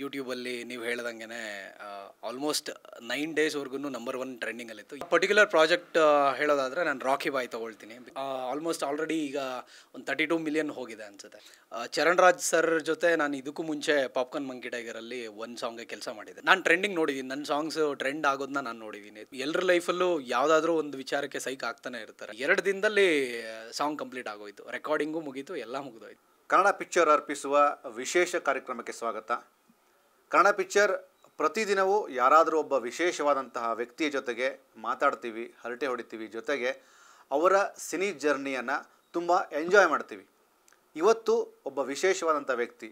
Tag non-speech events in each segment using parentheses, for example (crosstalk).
ಯೂಟ್ಯೂಬಲ್ಲಿ ನೀವು ಹೇಳ್ದಂಗೆ ಆಲ್ಮೋಸ್ಟ್ ನೈನ್ ಡೇಸ್ವರೆಗೂ ನಂಬರ್ ಒನ್ ಟ್ರೆಂಡಿಂಗಲ್ಲಿತ್ತು ಪರ್ಟಿಕ್ಯುಲರ್ ಪ್ರಾಜೆಕ್ಟ್ ಹೇಳೋದಾದರೆ ನಾನು ರಾಕಿ ಬಾಯ್ ತೊಗೊಳ್ತೀನಿ ಆಲ್ಮೋಸ್ಟ್ ಆಲ್ರೆಡಿ ಈಗ ಒಂದು ತರ್ಟಿ ಟು ಮಿಲಿಯನ್ ಹೋಗಿದೆ ಅನಿಸುತ್ತೆ ಚರಣ್ ರಾಜ್ ಸರ್ ಜೊತೆ ನಾನು ಇದಕ್ಕೂ ಮುಂಚೆ ಪಾಪ್ಕಾರ್ನ್ ಮಂಕಿ ಟೈಗರಲ್ಲಿ ಒಂದು ಸಾಂಗ್ಗೆ ಕೆಲಸ ಮಾಡಿದೆ ನಾನು ಟ್ರೆಂಡಿಂಗ್ ನೋಡಿದ್ದೀನಿ ನನ್ನ ಸಾಂಗ್ಸ್ ಟ್ರೆಂಡ್ ಆಗೋದನ್ನ ನಾನು ನೋಡಿದ್ದೀನಿ ಎಲ್ಲರ ಲೈಫಲ್ಲೂ ಯಾವುದಾದ್ರೂ ಒಂದು ವಿಚಾರಕ್ಕೆ ಸೈಕ್ ಆಗ್ತಾನೆ ಇರ್ತಾರೆ ಎರಡು ದಿನದಲ್ಲಿ ಸಾಂಗ್ ಕಂಪ್ಲೀಟ್ ಆಗೋಯಿತು ರೆಕಾರ್ಡಿಂಗು ಮುಗೀತು ಎಲ್ಲ ಮುಗಿದೋಯ್ತು ಕನ್ನಡ ಪಿಕ್ಚರ್ ಅರ್ಪಿಸುವ ವಿಶೇಷ ಕಾರ್ಯಕ್ರಮಕ್ಕೆ ಸ್ವಾಗತ ಕನ್ನಡ ಪಿಕ್ಚರ್ ಪ್ರತಿದಿನವೂ ಯಾರಾದರೂ ಒಬ್ಬ ವಿಶೇಷವಾದಂತಹ ವ್ಯಕ್ತಿಯ ಜೊತೆಗೆ ಮಾತಾಡ್ತೀವಿ ಹರಟೆ ಹೊಡಿತೀವಿ ಜೊತೆಗೆ ಅವರ ಸಿನಿ ಜರ್ನಿಯನ್ನು ತುಂಬ ಎಂಜಾಯ್ ಮಾಡ್ತೀವಿ ಇವತ್ತು ಒಬ್ಬ ವಿಶೇಷವಾದಂಥ ವ್ಯಕ್ತಿ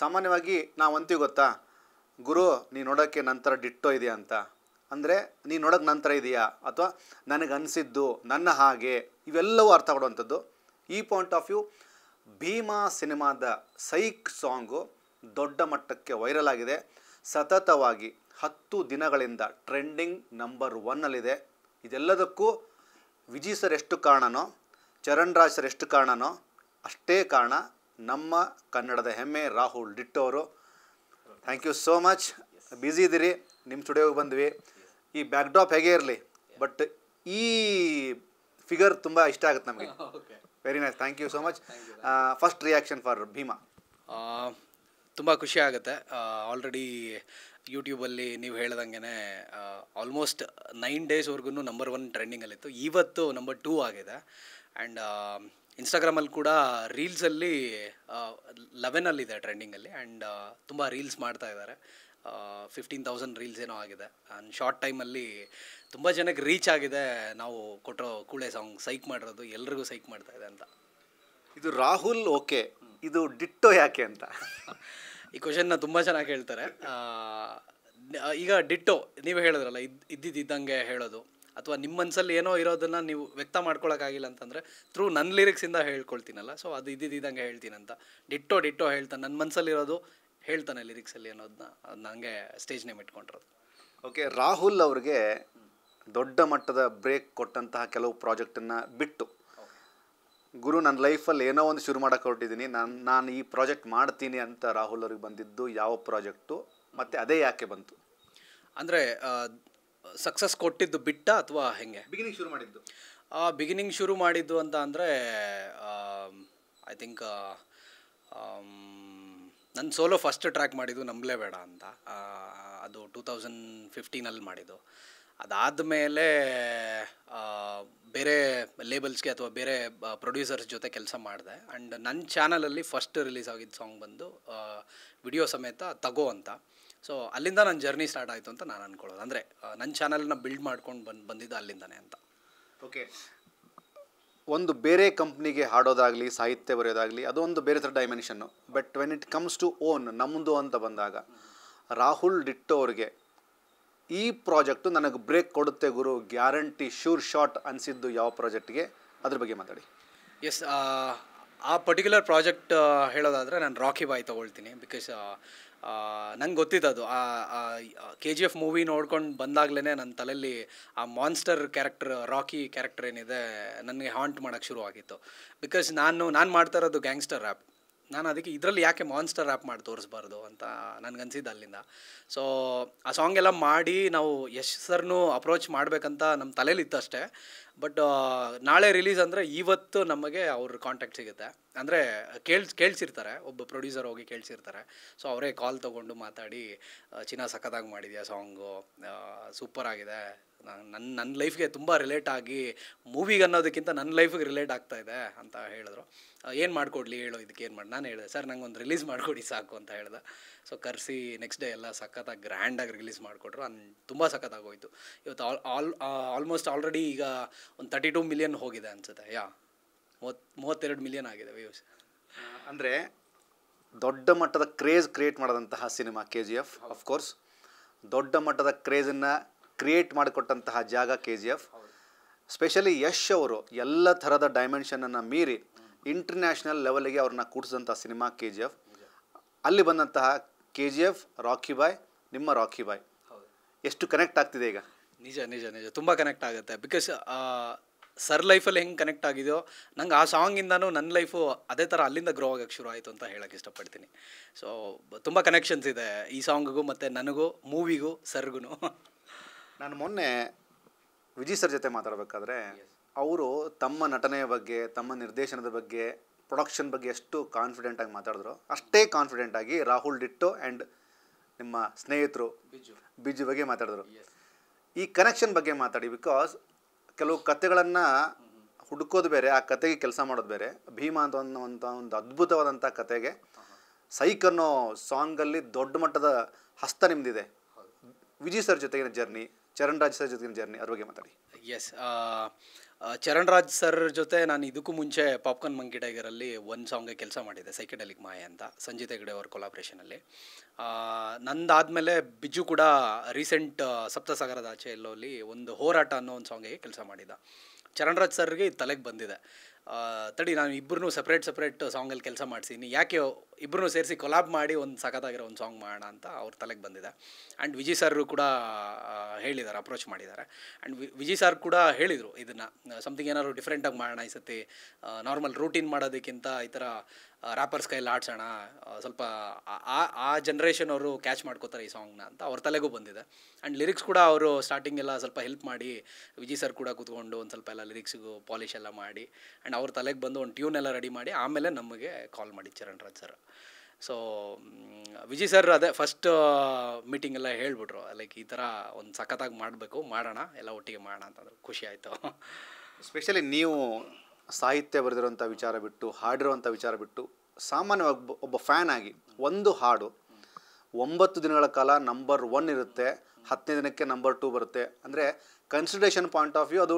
ಸಾಮಾನ್ಯವಾಗಿ ನಾವು ಅಂತೀವಿ ಗೊತ್ತಾ ಗುರು ನೀನು ನೋಡೋಕ್ಕೆ ನಂತರ ಡಿಟ್ಟೋ ಇದೆಯಾ ಅಂತ ಅಂದರೆ ನೀನು ನೋಡೋಕ್ಕೆ ನಂತರ ಇದೆಯಾ ಅಥವಾ ನನಗೆ ಅನಿಸಿದ್ದು ನನ್ನ ಹಾಗೆ ಇವೆಲ್ಲವೂ ಅರ್ಥ ಕೊಡುವಂಥದ್ದು ಈ ಪಾಯಿಂಟ್ ಆಫ್ ವ್ಯೂ ಭೀಮಾ ಸಿನಿಮಾದ ಸೈಕ್ ಸಾಂಗು ದೊಡ್ಡ ಮಟ್ಟಕ್ಕೆ ವೈರಲ್ ಆಗಿದೆ ಸತತವಾಗಿ ಹತ್ತು ದಿನಗಳಿಂದ ಟ್ರೆಂಡಿಂಗ್ ನಂಬರ್ ಒನ್ನಲ್ಲಿದೆ ಇದೆಲ್ಲದಕ್ಕೂ ವಿಜಿ ಸರ್ ಎಷ್ಟು ಕಾರಣನೋ ಚರಣ್ ರಾಜ್ ಸರ್ ಎಷ್ಟು ಕಾರಣನೋ ಅಷ್ಟೇ ಕಾರಣ ನಮ್ಮ ಕನ್ನಡದ ಹೆಮ್ಮೆ ರಾಹುಲ್ ಡಿಟ್ಟೋರು thank you so much busy ಇದ್ದೀರಿ ನಿಮ್ಮ ಸ್ಟುಡಿಯೋಗೆ ಬಂದ್ವಿ ಈ ಬ್ಯಾಕ್ ಡ್ರಾಪ್ ಹೇಗೆ ಇರಲಿ ಬಟ್ ಈ ಫಿಗರ್ ತುಂಬ ಇಷ್ಟ ಆಗುತ್ತೆ ನಮಗೆ very nice thank you so much first reaction for Bheema ತುಂಬ ಖುಷಿ ಆಗುತ್ತೆ ಆಲ್ರೆಡಿ ಯೂಟ್ಯೂಬಲ್ಲಿ ನೀವು ಹೇಳ್ದಂಗೆ ಆಲ್ಮೋಸ್ಟ್ ನೈನ್ ಡೇಸ್ವರೆಗೂ ನಂಬರ್ ಒನ್ ಟ್ರೆಂಡಿಂಗಲ್ಲಿತ್ತು ಇವತ್ತು ನಂಬರ್ ಟೂ ಆಗಿದೆ ಆ್ಯಂಡ್ ಇನ್ಸ್ಟಾಗ್ರಾಮಲ್ಲಿ ಕೂಡ ರೀಲ್ಸಲ್ಲಿ ಲೆವೆನಲ್ಲಿದೆ ಟ್ರೆಂಡಿಂಗಲ್ಲಿ ಆ್ಯಂಡ್ ತುಂಬ ರೀಲ್ಸ್ ಮಾಡ್ತಾ ಇದ್ದಾರೆ ಫಿಫ್ಟೀನ್ ತೌಸಂಡ್ ರೀಲ್ಸ್ ಏನೋ ಆಗಿದೆ ಆ್ಯಂಡ್ ಶಾರ್ಟ್ ಟೈಮಲ್ಲಿ ತುಂಬ ಜನಕ್ಕೆ ರೀಚ್ ಆಗಿದೆ ನಾವು ಕೊಟ್ಟರೋ ಕೂಳೆ ಸಾಂಗ್ ಸೈಕ್ ಮಾಡಿರೋದು ಎಲ್ರಿಗೂ ಸೈಕ್ ಮಾಡ್ತಾ ಇದೆ ಅಂತ ಇದು ರಾಹುಲ್ ಓಕೆ ಇದು ಡಿಟ್ಟೋ ಯಾಕೆ ಅಂತ ಈ ಕ್ವಶನ್ನ ತುಂಬ ಚೆನ್ನಾಗಿ ಹೇಳ್ತಾರೆ ಈಗ ಡಿಟ್ಟೋ ನೀವು ಹೇಳಿದ್ರಲ್ಲ ಇದ್ ಇದ್ದಿದ್ದಂಗೆ ಹೇಳೋದು ಅಥವಾ ನಿಮ್ಮ ಮನಸ್ಸಲ್ಲಿ ಏನೋ ಇರೋದನ್ನು ನೀವು ವ್ಯಕ್ತ ಮಾಡ್ಕೊಳಕ್ಕಾಗಿಲ್ಲ ಅಂತಂದರೆ ಥ್ರೂ ನನ್ನ ಲಿರಿಕ್ಸಿಂದ ಹೇಳ್ಕೊಳ್ತೀನಲ್ಲ ಸೊ ಅದು ಇದ್ದಿದ್ದಂಗೆ ಹೇಳ್ತೀನಂತ ಡಿಟ್ಟೋ ಡಿಟ್ಟೋ ಹೇಳ್ತಾನೆ ನನ್ನ ಮನಸ್ಸಲ್ಲಿರೋದು ಹೇಳ್ತಾನೆ ಲಿರಿಕ್ಸಲ್ಲಿ ಅನ್ನೋದನ್ನ ಅದನ್ನ ಸ್ಟೇಜ್ ನೇಮ್ ಇಟ್ಕೊಂಡಿರೋದು ಓಕೆ ರಾಹುಲ್ ಅವ್ರಿಗೆ ದೊಡ್ಡ ಮಟ್ಟದ ಬ್ರೇಕ್ ಕೊಟ್ಟಂತಹ ಕೆಲವು ಪ್ರಾಜೆಕ್ಟನ್ನು ಬಿಟ್ಟು ಗುರು ನನ್ನ ಲೈಫಲ್ಲಿ ಏನೋ ಒಂದು ಶುರು ಮಾಡೋಕ್ಕೆ ಹೊರಟಿದ್ದೀನಿ ನಾನು ನಾನು ಈ ಪ್ರಾಜೆಕ್ಟ್ ಮಾಡ್ತೀನಿ ಅಂತ ರಾಹುಲ್ ಅವ್ರಿಗೆ ಬಂದಿದ್ದು ಯಾವ ಪ್ರಾಜೆಕ್ಟು ಮತ್ತು ಅದೇ ಯಾಕೆ ಬಂತು ಅಂದರೆ ಸಕ್ಸಸ್ ಕೊಟ್ಟಿದ್ದು ಬಿಟ್ಟ ಅಥವಾ ಹೆಂಗೆ ಬಿಗಿನಿಂಗ್ ಶುರು ಮಾಡಿದ್ದು ಬಿಗಿನಿಂಗ್ ಶುರು ಮಾಡಿದ್ದು ಅಂತ ಅಂದರೆ ಐ ಥಿಂಕ್ ನನ್ನ ಸೋಲೋ ಫಸ್ಟ್ ಟ್ರ್ಯಾಕ್ ಮಾಡಿದ್ದು ನಂಬಲೇ ಬೇಡ ಅಂತ ಅದು ಟೂ ತೌಸಂಡ್ ಫಿಫ್ಟೀನಲ್ಲಿ ಮಾಡಿದ್ದು ಅದಾದಮೇಲೆ ಬೇರೆ ಲೇಬಲ್ಸ್ಗೆ ಅಥವಾ ಬೇರೆ ಪ್ರೊಡ್ಯೂಸರ್ಸ್ ಜೊತೆ ಕೆಲಸ ಮಾಡಿದೆ ಆ್ಯಂಡ್ ನನ್ನ ಚಾನಲಲ್ಲಿ ಫಸ್ಟ್ ರಿಲೀಸ್ ಆಗಿದ್ದ ಸಾಂಗ್ ಬಂದು ವಿಡಿಯೋ ಸಮೇತ ತಗೋ ಅಂತ ಸೊ ಅಲ್ಲಿಂದ ನನ್ನ ಜರ್ನಿ ಸ್ಟಾರ್ಟ್ ಆಯಿತು ಅಂತ ನಾನು ಅಂದ್ಕೊಳ್ಳೋದು ಅಂದರೆ ನನ್ನ ಚಾನಲನ್ನ ಬಿಲ್ಡ್ ಮಾಡ್ಕೊಂಡು ಬಂದು ಬಂದಿದ್ದು ಅಲ್ಲಿಂದನೇ ಅಂತ ಓಕೆ ಒಂದು ಬೇರೆ ಕಂಪ್ನಿಗೆ ಹಾಡೋದಾಗಲಿ ಸಾಹಿತ್ಯ ಬರೆಯೋದಾಗಲಿ ಅದೊಂದು ಬೇರೆ ಥರ ಡೈಮೆನ್ಷನ್ನು but when it comes to own ನಮ್ಮದು ಅಂತ ಬಂದಾಗ ರಾಹುಲ್ ಡಿಟ್ಟೋ ಅವ್ರಿಗೆ ಈ ಪ್ರಾಜೆಕ್ಟು ನನಗೆ ಬ್ರೇಕ್ ಕೊಡುತ್ತೆ ಗುರು ಗ್ಯಾರಂಟಿ ಶ್ಯೂರ್ ಶಾಟ್ ಅನಿಸಿದ್ದು ಯಾವ ಪ್ರಾಜೆಕ್ಟ್ಗೆ ಅದ್ರ ಬಗ್ಗೆ ಮಾತಾಡಿ ಎಸ್ ಆ ಪರ್ಟಿಕ್ಯುಲರ್ ಪ್ರಾಜೆಕ್ಟ್ ಹೇಳೋದಾದರೆ ನಾನು ರಾಕಿ ಬಾಯ್ ತೊಗೊಳ್ತೀನಿ ಬಿಕಾಸ್ ನಂಗೆ ಗೊತ್ತಿತ್ತು ಅದು ಕೆ ಜಿ ಎಫ್ ಮೂವಿ ನೋಡ್ಕೊಂಡು ಬಂದಾಗಲೇ ನನ್ನ ತಲೆಯಲ್ಲಿ ಆ ಮಾನ್ಸ್ಟರ್ ಕ್ಯಾರೆಕ್ಟರ್ ರಾಕಿ ಕ್ಯಾರೆಕ್ಟರ್ ಏನಿದೆ ನನಗೆ ಹಾಂಟ್ ಮಾಡೋಕ್ಕೆ ಶುರುವಾಗಿತ್ತು ಬಿಕಾಸ್ ನಾನು ನಾನು ಮಾಡ್ತಾ ಇರೋದು ಗ್ಯಾಂಗ್ಸ್ಟರ್ ಆ್ಯಪ್ ನಾನು ಅದಕ್ಕೆ ಇದರಲ್ಲಿ ಯಾಕೆ ಮಾನ್ಸ್ಟರ್ ಆ್ಯಪ್ ಮಾಡಿ ತೋರಿಸ್ಬಾರ್ದು ಅಂತ ನನಗನ್ಸಿದ್ದು ಅಲ್ಲಿಂದ ಸೊ ಆ ಸಾಂಗ್ ಎಲ್ಲ ಮಾಡಿ ನಾವು ಯಶ್ ಸರ್ನು ಅಪ್ರೋಚ್ ಮಾಡಬೇಕಂತ ನಮ್ಮ ಇತ್ತು ಅಷ್ಟೇ ಬಟ್ ನಾಳೆ ರಿಲೀಸ್ ಅಂದರೆ ಇವತ್ತು ನಮಗೆ ಅವ್ರ ಕಾಂಟ್ಯಾಕ್ಟ್ ಸಿಗುತ್ತೆ ಅಂದರೆ ಕೇಳ್ಸ್ ಕೇಳಿಸಿರ್ತಾರೆ ಒಬ್ಬ ಪ್ರೊಡ್ಯೂಸರ್ ಹೋಗಿ ಕೇಳಿಸಿರ್ತಾರೆ ಸೊ ಅವರೇ ಕಾಲ್ ತೊಗೊಂಡು ಮಾತಾಡಿ ಚಿನ್ನ ಸಖತ್ತಾಗಿ ಮಾಡಿದೆಯಾ ಸಾಂಗು ಸೂಪರ್ ಆಗಿದೆ ನನ್ನ ನನ್ನ ಲೈಫ್ಗೆ ತುಂಬ ರಿಲೇಟ್ ಆಗಿ ಮೂವಿಗೆ ಅನ್ನೋದಕ್ಕಿಂತ ನನ್ನ ಲೈಫಿಗೆ ರಿಲೇಟ್ ಆಗ್ತಾ ಇದೆ ಅಂತ ಹೇಳಿದ್ರು ಏನು ಮಾಡಿಕೊಡ್ಲಿ ಹೇಳು ಇದಕ್ಕೆ ಏನು ಮಾಡಿ ನಾನು ಹೇಳಿದೆ ಸರ್ ನಂಗೆ ಒಂದು ರಿಲೀಸ್ ಮಾಡಿಕೊಡಿ ಸಾಕು ಅಂತ ಹೇಳಿದೆ ಸೊ ಕರೆಸಿ ನೆಕ್ಸ್ಟ್ ಡೇ ಎಲ್ಲ ಸಖತ್ತಾಗಿ ಗ್ರ್ಯಾಂಡಾಗಿ ರಿಲೀಸ್ ಮಾಡಿಕೊಟ್ರು ಅನ್ ತುಂಬ ಸಖತ್ತಾಗಿ ಹೋಯಿತು ಇವತ್ತು ಆಲ್ ಆಲ್ ಆಲ್ಮೋಸ್ಟ್ ಆಲ್ರೆಡಿ ಈಗ ಒಂದು ತರ್ಟಿ ಟು ಮಿಲಿಯನ್ ಹೋಗಿದೆ ಅನಿಸುತ್ತೆ ಯಾ ಮೂವತ್ ಮೂವತ್ತೆರಡು ಮಿಲಿಯನ್ ಆಗಿದೆ ವ್ಯೂಸ್ ಅಂದರೆ ದೊಡ್ಡ ಮಟ್ಟದ ಕ್ರೇಜ್ ಕ್ರಿಯೇಟ್ ಮಾಡಿದಂತಹ cinema K G F of course ದೊಡ್ಡ ಮಟ್ಟದ ಕ್ರೇಜನ್ನು ಕ್ರಿಯೇಟ್ ಮಾಡಿಕೊಟ್ಟಂತಹ ಜಾಗ K G F specially Yash ಅವರು ಎಲ್ಲ ಥರದ ಡೈಮೆನ್ಷನನ್ನು ಮೀರಿ ಇಂಟರ್ನ್ಯಾಷನಲ್ ಲೆವೆಲ್ಗೆ ಅವ್ರನ್ನ ಕೂಡಿಸಿದಂಥ ಸಿನಿಮಾ ಕೆ ಜಿ ಎಫ್ ಅಲ್ಲಿ ಬಂದಂತಹ K G F Rocky boy ನಿಮ್ಮ ರಾಕಿ ಬಾಯ್ ಎಷ್ಟು ಕನೆಕ್ಟ್ ಆಗ್ತಿದೆ ಈಗ ನಿಜ ನಿಜ ನಿಜ ತುಂಬ ಕನೆಕ್ಟ್ ಆಗುತ್ತೆ ಬಿಕಾಸ್ ಸರ್ ಲೈಫಲ್ಲಿ ಹೆಂಗೆ ಕನೆಕ್ಟ್ ಆಗಿದೆಯೋ ನಂಗೆ ಆ ಸಾಂಗಿಂದನೂ ನನ್ನ ಲೈಫು ಅದೇ ಥರ ಅಲ್ಲಿಂದ ಗ್ರೋ ಆಗೋಕ್ಕೆ ಶುರು ಆಯಿತು ಅಂತ ಹೇಳೋಕ್ಕೆ ಇಷ್ಟಪಡ್ತೀನಿ ಸೊ ತುಂಬ ಕನೆಕ್ಷನ್ಸ್ ಇದೆ ಈ ಸಾಂಗಿಗೂ ಮತ್ತು ನನಗೂ ಮೂವಿಗೂ ಸರ್ಗೂ (laughs) ನಾನು ಮೊನ್ನೆ ವಿಜಯ್ ಸರ್ ಜೊತೆ ಮಾತಾಡಬೇಕಾದ್ರೆ ಅವರು ತಮ್ಮ ನಟನೆಯ ಬಗ್ಗೆ ತಮ್ಮ ನಿರ್ದೇಶನದ ಬಗ್ಗೆ ಪ್ರೊಡಕ್ಷನ್ ಬಗ್ಗೆ ಎಷ್ಟು ಕಾನ್ಫಿಡೆಂಟಾಗಿ ಮಾತಾಡಿದ್ರು ಅಷ್ಟೇ ಕಾನ್ಫಿಡೆಂಟಾಗಿ ರಾಹುಲ್ ಡಿಟ್ಟು ಆ್ಯಂಡ್ ನಿಮ್ಮ ಸ್ನೇಹಿತರು ಬಿಜು ಬಗ್ಗೆ ಮಾತಾಡಿದ್ರು ಈ ಕನೆಕ್ಷನ್ ಬಗ್ಗೆ ಮಾತಾಡಿ ಬಿಕಾಸ್ ಕೆಲವು ಕತೆಗಳನ್ನು ಹುಡುಕೋದು ಬೇರೆ ಆ ಕತೆಗೆ ಕೆಲಸ ಮಾಡೋದು ಬೇರೆ ಭೀಮಾ ಅಂತ ಅನ್ನುವಂಥ ಒಂದು ಅದ್ಭುತವಾದಂಥ ಕತೆಗೆ ಸೈಕ್ ಅನ್ನೋ ಸಾಂಗಲ್ಲಿ ದೊಡ್ಡ ಮಟ್ಟದ ಹಸ್ತ ನಿಮ್ಮದಿದೆ ವಿಜಯ್ ಸರ್ ಜೊತೆಗಿನ ಜರ್ನಿ ಚರಣ್ ರಾಜ್ ಸರ್ ಜೊತೆಗಿನ ಜರ್ನಿ ಅದ್ರ ಬಗ್ಗೆ ಮಾತಾಡಿ ಎಸ್ ಚರಣ್ ರಾಜ್ ಸರ್ ಜೊತೆ ನಾನು ಇದಕ್ಕೂ ಮುಂಚೆ ಪಾಪ್ಕಾರ್ನ್ ಮಂಕಿ ಒಂದು ಸಾಂಗ್ ಕೆಲಸ ಮಾಡಿದ್ದೆ ಸೈಕೆಡೆಲಿಕ್ ಮಾಯ ಅಂತ ಸಂಜೀತ್ ಹೆಗ್ಡೆ ಅವ್ರ ಕೊಲಾಬ್ರೇಷನಲ್ಲಿ ಆದಮೇಲೆ ಬಿಜು ಕೂಡ ರೀಸೆಂಟ್ ಸಪ್ತಸಾಗರದ ಆಚೆ ಎಲ್ಲೋಲಿ ಒಂದು ಹೋರಾಟ ಅನ್ನೋ ಒಂದು ಸಾಂಗಿಗೆ ಕೆಲಸ ಮಾಡಿದ ಚರಣ್ ರಾಜ್ ಸರ್ಗೆ ತಲೆಗೆ ಬಂದಿದೆ ತಡಿ ನಾನು ಇಬ್ಬರನ್ನೂ ಸಪ್ರೇಟ್ ಸಪ್ರೇಟ್ ಸಾಂಗಲ್ಲಿ ಕೆಲಸ ಮಾಡ್ತೀನಿ ಯಾಕೆ ಇಬ್ಬರೂ ಸೇರಿಸಿ ಕೊಲಾಬ್ ಮಾಡಿ ಒಂದು ಸಖತ್ತಾಗಿರೋ ಒಂದು ಸಾಂಗ್ ಮಾಡೋಣ ಅಂತ ಅವ್ರ ತಲೆಗೆ ಬಂದಿದೆ ಆ್ಯಂಡ್ ವಿಜಯ್ ಸರ್ ಕೂಡ ಹೇಳಿದ್ದಾರೆ ಅಪ್ರೋಚ್ ಮಾಡಿದ್ದಾರೆ ಆ್ಯಂಡ್ ವಿಜಯ್ ಸರ್ ಕೂಡ ಹೇಳಿದರು ಇದನ್ನು ಸಮಥಿಂಗ್ ಏನಾದ್ರು ಡಿಫ್ರೆಂಟಾಗಿ ಮಾಡೋಣ ಈ ಸತಿ ನಾರ್ಮಲ್ ರೂಟೀನ್ ಮಾಡೋದಕ್ಕಿಂತ ಈ ಥರ ರ್ಯಾಪರ್ಸ್ ಕೈಲಿ ಆಡ್ಸೋಣ ಸ್ವಲ್ಪ ಆ ಆ ಜನ್ರೇಷನ್ ಅವರು ಕ್ಯಾಚ್ ಮಾಡ್ಕೋತಾರೆ ಈ ಸಾಂಗ್ನ ಅಂತ ಅವ್ರ ತಲೆಗೂ ಬಂದಿದೆ ಆ್ಯಂಡ್ ಲಿರಿಕ್ಸ್ ಕೂಡ ಅವರು ಸ್ಟಾರ್ಟಿಂಗ್ ಎಲ್ಲ ಸ್ವಲ್ಪ ಹೆಲ್ಪ್ ಮಾಡಿ ವಿಜಯ್ ಸರ್ ಕೂಡ ಕೂತ್ಕೊಂಡು ಒಂದು ಸ್ವಲ್ಪ ಎಲ್ಲ ಲಿರಿಕ್ಸ್ಗೂ ಪಾಲಿಶ್ ಎಲ್ಲ ಮಾಡಿ ಆ್ಯಂಡ್ ಅವ್ರ ತಲೆಗೆ ಬಂದು ಒಂದು ಟ್ಯೂನ್ ಎಲ್ಲ ರೆಡಿ ಮಾಡಿ ಆಮೇಲೆ ನಮಗೆ ಕಾಲ್ ಮಾಡಿ Raj sir so Viji sir ಅದೇ ಫಸ್ಟ್ ಎಲ್ಲ ಹೇಳಿಬಿಟ್ರು ಲೈಕ್ ಈ ಥರ ಒಂದು ಸಖತ್ತಾಗಿ ಮಾಡಬೇಕು ಮಾಡೋಣ ಎಲ್ಲ ಒಟ್ಟಿಗೆ ಮಾಡೋಣ ಅಂತಂದ್ರೆ ಖುಷಿ ಆಯಿತು ಸ್ಪೆಷಲಿ ನೀವು ಸಾಹಿತ್ಯ ಬರೆದಿರುವಂಥ ವಿಚಾರ ಬಿಟ್ಟು ಹಾಡಿರುವಂಥ ವಿಚಾರ ಬಿಟ್ಟು ಸಾಮಾನ್ಯವಾಗಿ ಒಬ್ಬ ಫ್ಯಾನ್ ಆಗಿ ಒಂದು ಹಾಡು ಒಂಬತ್ತು ದಿನಗಳ ಕಾಲ ನಂಬರ್ ಒನ್ ಇರುತ್ತೆ ಹತ್ತನೇ ದಿನಕ್ಕೆ ನಂಬರ್ ಟೂ ಬರುತ್ತೆ ಅಂದರೆ ಕನ್ಸಿಡ್ರೇಷನ್ ಪಾಯಿಂಟ್ ಆಫ್ ವ್ಯೂ ಅದು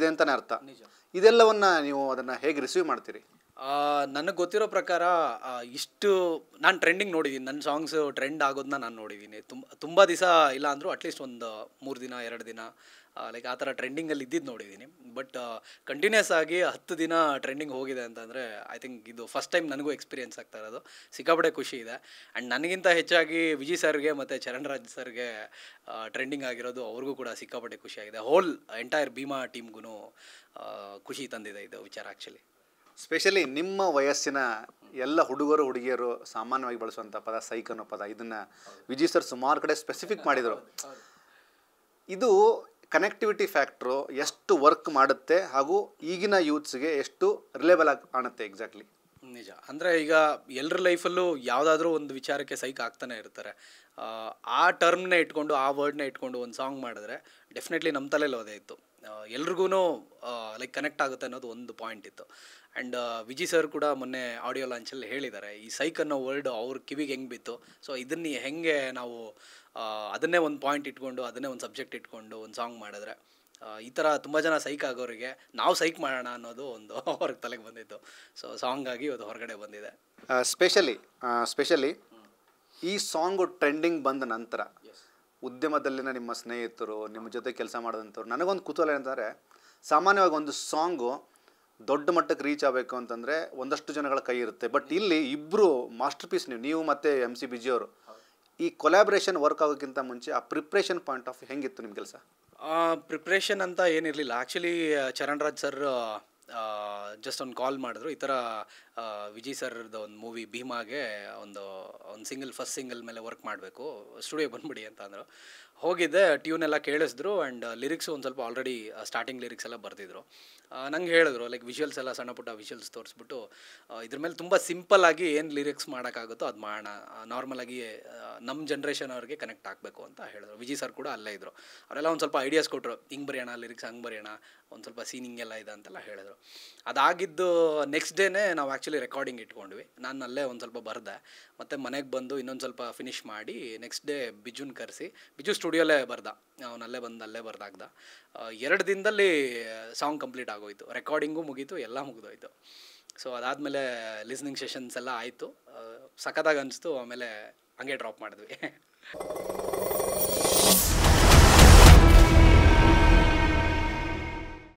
ಇದೆ ಅಂತಲೇ ಅರ್ಥ ಇದೆಲ್ಲವನ್ನು ನೀವು ಅದನ್ನು ಹೇಗೆ ರಿಸೀವ್ ಮಾಡ್ತೀರಿ ನನಗೆ ಗೊತ್ತಿರೋ ಪ್ರಕಾರ ಇಷ್ಟು ನಾನು ಟ್ರೆಂಡಿಂಗ್ ನೋಡಿದ್ದೀನಿ ನನ್ನ ಸಾಂಗ್ಸು ಟ್ರೆಂಡ್ ಆಗೋದನ್ನ ನಾನು ನೋಡಿದ್ದೀನಿ ತುಂಬ ತುಂಬ ದಿವಸ ಇಲ್ಲ ಅಂದರೂ ಅಟ್ಲೀಸ್ಟ್ ಒಂದು ಮೂರು ದಿನ ಎರಡು ದಿನ ಲೈಕ್ ಆ ಥರ ಟ್ರೆಂಡಿಂಗಲ್ಲಿ ಇದ್ದಿದ್ದು ನೋಡಿದ್ದೀನಿ ಬಟ್ ಕಂಟಿನ್ಯೂಸ್ ಆಗಿ ಹತ್ತು ದಿನ ಟ್ರೆಂಡಿಂಗ್ ಹೋಗಿದೆ ಅಂತಂದರೆ ಐ ಥಿಂಕ್ ಇದು ಫಸ್ಟ್ ಟೈಮ್ ನನಗೂ ಎಕ್ಸ್ಪೀರಿಯೆನ್ಸ್ ಆಗ್ತಾ ಇರೋದು ಸಿಕ್ಕಾಪಟ್ಟೆ ಖುಷಿ ಇದೆ ಆ್ಯಂಡ್ ನನಗಿಂತ ಹೆಚ್ಚಾಗಿ ವಿಜಿ ಸರ್ಗೆ ಮತ್ತು ಚರಣ್ ರಾಜ್ ಸರ್ಗೆ ಟ್ರೆಂಡಿಂಗ್ ಆಗಿರೋದು ಅವ್ರಿಗೂ ಕೂಡ ಸಿಕ್ಕಾಪಟ್ಟೆ ಖುಷಿಯಾಗಿದೆ ಹೋಲ್ ಎಂಟೈರ್ ಭೀಮಾ ಟೀಮ್ಗೂ ಖುಷಿ ತಂದಿದೆ ಇದು ವಿಚಾರ ಆ್ಯಕ್ಚುಲಿ ಸ್ಪೆಷಲಿ ನಿಮ್ಮ ವಯಸ್ಸಿನ ಎಲ್ಲ ಹುಡುಗರು ಹುಡುಗಿಯರು ಸಾಮಾನ್ಯವಾಗಿ ಬಳಸುವಂಥ ಪದ ಸೈಕ್ ಅನ್ನೋ ಪದ ಇದನ್ನು ವಿಜಿ ಸರ್ ಸುಮಾರು ಕಡೆ ಸ್ಪೆಸಿಫಿಕ್ ಮಾಡಿದರು ಇದು ಕನೆಕ್ಟಿವಿಟಿ ಫ್ಯಾಕ್ಟ್ರು ಎಷ್ಟು ವರ್ಕ್ ಮಾಡುತ್ತೆ ಹಾಗೂ ಈಗಿನ ಯೂತ್ಸ್ಗೆ ಎಷ್ಟು ರಿಲೇಬಲ್ ಆಗಿ ಕಾಣುತ್ತೆ ಎಕ್ಸಾಕ್ಟ್ಲಿ ನಿಜ ಅಂದರೆ ಈಗ ಎಲ್ಲರ ಲೈಫಲ್ಲೂ ಯಾವುದಾದ್ರೂ ಒಂದು ವಿಚಾರಕ್ಕೆ ಸೈಕ್ ಆಗ್ತಾನೆ ಇರ್ತಾರೆ ಆ ಟರ್ಮ್ನ ಇಟ್ಕೊಂಡು ಆ ವರ್ಡ್ನ ಇಟ್ಕೊಂಡು ಒಂದು ಸಾಂಗ್ ಮಾಡಿದ್ರೆ ಡೆಫಿನೆಟ್ಲಿ ನಮ್ಮ ತಲೆಯಲ್ಲಿ ಅದೇ ಇತ್ತು ಎಲ್ರಿಗೂ ಲೈಕ್ ಕನೆಕ್ಟ್ ಆಗುತ್ತೆ ಅನ್ನೋದು ಒಂದು ಪಾಯಿಂಟ್ ಇತ್ತು ಆ್ಯಂಡ್ ವಿಜಿ ಸರ್ ಕೂಡ ಮೊನ್ನೆ ಆಡಿಯೋ ಲಾಂಚಲ್ಲಿ ಹೇಳಿದ್ದಾರೆ ಈ ಸೈಕ್ ಅನ್ನೋ ವರ್ಡ್ ಅವ್ರ ಕಿವಿಗೆ ಹೆಂಗೆ ಬಿತ್ತು ಸೊ ಇದನ್ನ ಹೆಂಗೆ ನಾವು ಅದನ್ನೇ ಒಂದು ಪಾಯಿಂಟ್ ಇಟ್ಕೊಂಡು ಅದನ್ನೇ ಒಂದು ಸಬ್ಜೆಕ್ಟ್ ಇಟ್ಕೊಂಡು ಒಂದು ಸಾಂಗ್ ಮಾಡಿದ್ರೆ ಈ ಥರ ತುಂಬ ಜನ ಸೈಕ್ ಆಗೋರಿಗೆ ನಾವು ಸೈಕ್ ಮಾಡೋಣ ಅನ್ನೋದು ಒಂದು (laughs) ಅವ್ರಿಗೆ ತಲೆಗೆ ಬಂದಿತ್ತು ಸೊ ಆಗಿ ಅದು ಹೊರಗಡೆ ಬಂದಿದೆ ಸ್ಪೆಷಲಿ ಸ್ಪೆಷಲಿ ಈ ಸಾಂಗು ಟ್ರೆಂಡಿಂಗ್ ಬಂದ ನಂತರ ಉದ್ಯಮದಲ್ಲಿನ ನಿಮ್ಮ ಸ್ನೇಹಿತರು ನಿಮ್ಮ ಜೊತೆ ಕೆಲಸ ಮಾಡಿದಂಥವ್ರು ನನಗೊಂದು ಕುತೂಹಲ ಏನಂತಾರೆ ಸಾಮಾನ್ಯವಾಗಿ ಒಂದು ಸಾಂಗು ದೊಡ್ಡ ಮಟ್ಟಕ್ಕೆ ರೀಚ್ ಆಗಬೇಕು ಅಂತಂದರೆ ಒಂದಷ್ಟು ಜನಗಳ ಕೈ ಇರುತ್ತೆ ಬಟ್ ಇಲ್ಲಿ ಇಬ್ಬರು ಮಾಸ್ಟರ್ ಪೀಸ್ ನೀವು ನೀವು ಮತ್ತು ಎಮ್ ಸಿ ಬಿಜಿಯವರು ಈ ಕೊಲ್ಯಾಬ್ರೇಷನ್ ವರ್ಕ್ ಆಗೋಕ್ಕಿಂತ ಮುಂಚೆ ಆ ಪ್ರಿಪ್ರೇಷನ್ ಪಾಯಿಂಟ್ ಆಫ್ ಹೆಂಗಿತ್ತು ನಿಮ್ಮ ಕೆಲಸ ಪ್ರಿಪ್ರೇಷನ್ ಅಂತ ಏನಿರಲಿಲ್ಲ actually Charan Raj sir just ಒಂದು ಕಾಲ್ ಮಾಡಿದ್ರು ಈ ಥರ ವಿಜಯ್ ಸರ್ದು ಒಂದು ಮೂವಿ ಭೀಮಾಗೆ ಒಂದು ಒಂದು ಸಿಂಗಲ್ ಫಸ್ಟ್ ಸಿಂಗಲ್ ಮೇಲೆ ವರ್ಕ್ ಮಾಡಬೇಕು ಸ್ಟುಡಿಯೋ ಬಂದ್ಬಿಡಿ ಅಂತ ಅಂದರು ಹೋಗಿದ್ದೆ ಎಲ್ಲ ಕೇಳಿಸಿದ್ರು ಆ್ಯಂಡ್ ಲಿರಿಕ್ಸು ಒಂದು ಸ್ವಲ್ಪ ಆಲ್ರೆಡಿ ಸ್ಟಾರ್ಟಿಂಗ್ ಲಿರಿಕ್ಸ್ ಎಲ್ಲ ಬರೆದಿದ್ರು ನಂಗೆ ಹೇಳಿದ್ರು ಲೈಕ್ ವಿಷುವಲ್ಸ್ ಎಲ್ಲ ಸಣ್ಣ ಪುಟ್ಟ ವಿಷುವಲ್ಸ್ ತೋರಿಸ್ಬಿಟ್ಟು ಇದ್ರ ಮೇಲೆ ತುಂಬ ಸಿಂಪಲ್ಲಾಗಿ ಏನು ಲಿರಿಕ್ಸ್ ಮಾಡೋಕ್ಕಾಗುತ್ತೋ ಅದು ಮಾಡೋಣ ನಾರ್ಮಲಾಗಿ ನಮ್ಮ ಜನ್ರೇಷನ್ ಅವ್ರಿಗೆ ಕನೆಕ್ಟ್ ಆಗಬೇಕು ಅಂತ ಹೇಳಿದ್ರು ವಿಜಿ ಸರ್ ಕೂಡ ಅಲ್ಲೇ ಇದ್ದರು ಅವರೆಲ್ಲ ಒಂದು ಸ್ವಲ್ಪ ಐಡಿಯಾಸ್ ಕೊಟ್ಟರು ಹಿಂಗೆ ಬರೆಯೋಣ ಲಿರಿಕ್ಸ್ ಹಂಗೆ ಬರೆಯೋಣ ಒಂದು ಸ್ವಲ್ಪ ಸೀನಿಂಗ್ ಎಲ್ಲ ಇದೆ ಅಂತೆಲ್ಲ ಹೇಳಿದ್ರು ಅದಾಗಿದ್ದು ನೆಕ್ಸ್ಟ್ ಡೇನೇ ನಾವು ಆ್ಯಕ್ಚುಲಿ ರೆಕಾರ್ಡಿಂಗ್ ಇಟ್ಕೊಂಡ್ವಿ ನಾನು ಅಲ್ಲೇ ಒಂದು ಸ್ವಲ್ಪ ಬರೆದೆ ಮತ್ತು ಮನೆಗೆ ಬಂದು ಇನ್ನೊಂದು ಸ್ವಲ್ಪ ಫಿನಿಷ್ ಮಾಡಿ ನೆಕ್ಸ್ಟ್ ಡೇ ಬಿಜುನ್ ಕರೆಸಿ ಬಿಜು ಸ್ಟುಡಿಯೋಲ್ಲೇ ಬರ್ದ ಅವನಲ್ಲೇ ಬಂದು ಅಲ್ಲೇ ಬರ್ದಾಗ್ದ ಎರಡು ದಿನದಲ್ಲಿ ಸಾಂಗ್ ಕಂಪ್ಲೀಟ್ ಆಗೋಯಿತು ರೆಕಾರ್ಡಿಂಗು ಮುಗೀತು ಎಲ್ಲ ಮುಗಿದೋಯ್ತು ಸೊ ಅದಾದಮೇಲೆ ಲಿಸ್ನಿಂಗ್ ಸೆಷನ್ಸ್ ಎಲ್ಲ ಆಯಿತು ಸಖತ್ತಾಗಿ ಅನಿಸ್ತು ಆಮೇಲೆ ಹಂಗೆ ಡ್ರಾಪ್ ಮಾಡಿದ್ವಿ (laughs)